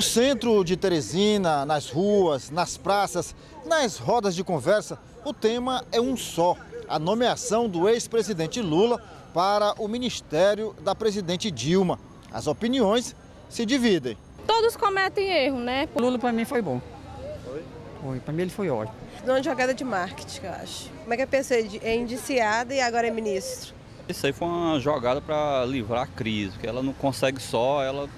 No centro de Teresina, nas ruas, nas praças, nas rodas de conversa, o tema é um só: a nomeação do ex-presidente Lula para o ministério da presidente Dilma. As opiniões se dividem. Todos cometem erro, né? Lula para mim foi bom. Foi? Foi, para mim ele foi ótimo. Não é uma jogada de marketing, eu acho. Como é que a pessoa é indiciada e agora é ministro? Isso aí foi uma jogada para livrar a crise, que ela não consegue só, ela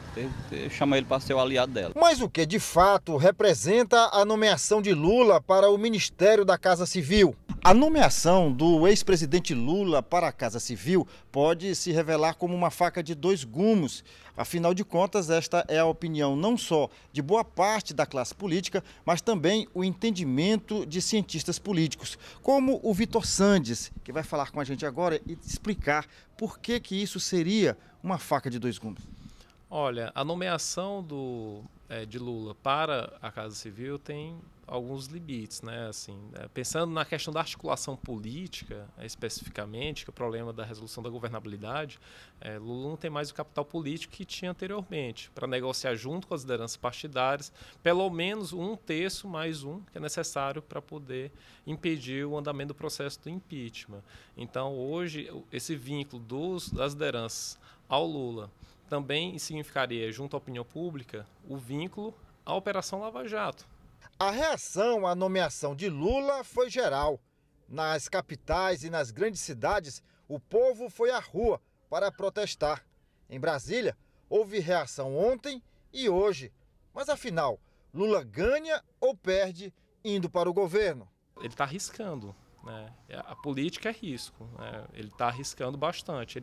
chama ele para ser o aliado dela. Mas o que de fato representa a nomeação de Lula para o Ministério da Casa Civil? A nomeação do ex-presidente Lula para a Casa Civil pode se revelar como uma faca de dois gumes. Afinal de contas, esta é a opinião não só de boa parte da classe política, mas também o entendimento de cientistas políticos, como o Vitor Sandes, que vai falar com a gente agora e explicar por que, que isso seria uma faca de dois gumes. Olha, a nomeação do, é, de Lula para a Casa Civil tem alguns limites, né? Assim, é, pensando na questão da articulação política, é, especificamente, que é o problema da resolução da governabilidade, é, Lula não tem mais o capital político que tinha anteriormente para negociar junto com as lideranças partidárias pelo menos um terço mais um que é necessário para poder impedir o andamento do processo do impeachment. Então, hoje, esse vínculo dos, das lideranças ao Lula também significaria, junto à opinião pública, o vínculo à Operação Lava Jato. A reação à nomeação de Lula foi geral. Nas capitais e nas grandes cidades, o povo foi à rua para protestar. Em Brasília, houve reação ontem e hoje. Mas afinal, Lula ganha ou perde indo para o governo? Ele está arriscando. Né? A política é risco. Né? Ele está arriscando bastante.